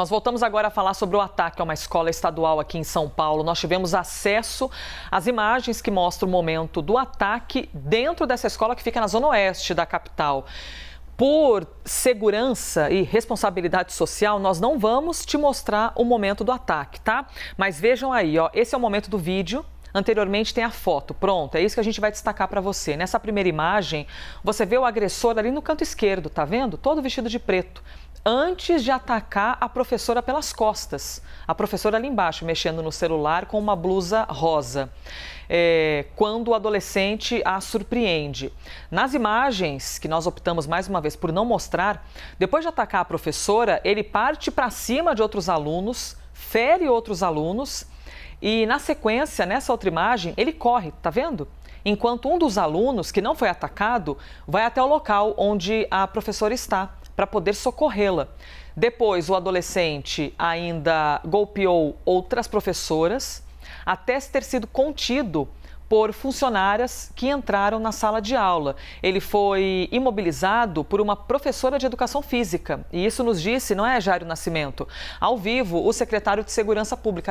Nós voltamos agora a falar sobre o ataque a uma escola estadual aqui em São Paulo. Nós tivemos acesso às imagens que mostram o momento do ataque dentro dessa escola que fica na zona oeste da capital. Por segurança e responsabilidade social, nós não vamos te mostrar o momento do ataque, tá? Mas vejam aí, ó, esse é o momento do vídeo Anteriormente tem a foto. Pronto, é isso que a gente vai destacar para você. Nessa primeira imagem, você vê o agressor ali no canto esquerdo, tá vendo? Todo vestido de preto. Antes de atacar a professora pelas costas. A professora ali embaixo, mexendo no celular com uma blusa rosa. É, quando o adolescente a surpreende. Nas imagens, que nós optamos mais uma vez por não mostrar, depois de atacar a professora, ele parte para cima de outros alunos, fere outros alunos e na sequência, nessa outra imagem, ele corre, tá vendo? Enquanto um dos alunos que não foi atacado vai até o local onde a professora está para poder socorrê-la. Depois, o adolescente ainda golpeou outras professoras até ter sido contido por funcionárias que entraram na sala de aula. Ele foi imobilizado por uma professora de educação física. E isso nos disse, não é, Jairo Nascimento? Ao vivo, o secretário de Segurança Pública.